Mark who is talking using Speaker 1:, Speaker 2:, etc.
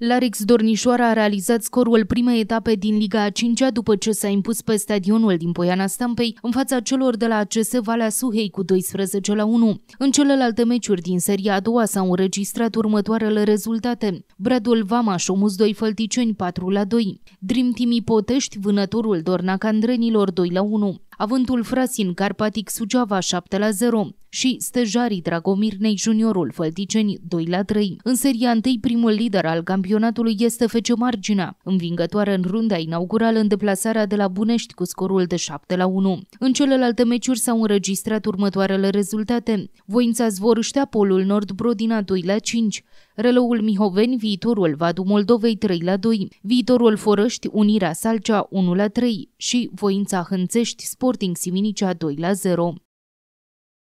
Speaker 1: Larix Dornișoara a realizat scorul primei etape din Liga a 5 -a după ce s-a impus pe stadionul din Poiana Stampei în fața celor de la ACS Valea Suhei cu 12 la 1. În celelalte meciuri din seria a doua s-au înregistrat următoarele rezultate. Bradul Vamaș, Omus 2 Fălticeni 4 la 2, Dream Team Ipotești, vânătorul Dorna Candrenilor 2 la 1. Avântul Frasin Carpatic Suceava 7 la 0 și stejarii Dragomir Ney Juniorul Fălticeni 2 la 3. În seria 1, primul lider al campionatului este Fece Marginea, învingătoare în runda inaugurală în deplasarea de la Bunești cu scorul de 7 la 1. În celelalte meciuri s-au înregistrat următoarele rezultate. Voința Zvorștea, Polul Nord Brodina 2 la 5, Relăul Mihoveni, viitorul Vadu Moldovei 3 la 2, viitorul Forăști Unirea Salcea 1 la 3 și Voința Hânțești Sport Sporting Siminicea 2 la 0.